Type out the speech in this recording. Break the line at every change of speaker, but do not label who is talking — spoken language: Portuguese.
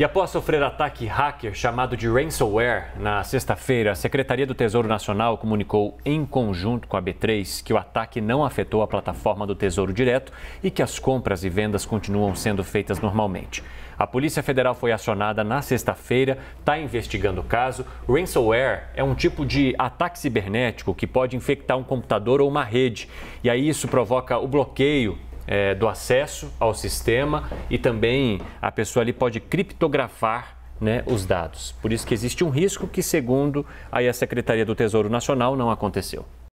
E após sofrer ataque hacker chamado de ransomware na sexta-feira, a Secretaria do Tesouro Nacional comunicou em conjunto com a B3 que o ataque não afetou a plataforma do Tesouro Direto e que as compras e vendas continuam sendo feitas normalmente. A Polícia Federal foi acionada na sexta-feira, está investigando o caso. Ransomware é um tipo de ataque cibernético que pode infectar um computador ou uma rede. E aí isso provoca o bloqueio é, do acesso ao sistema e também a pessoa ali pode criptografar né, os dados. Por isso que existe um risco que, segundo aí a Secretaria do Tesouro Nacional, não aconteceu.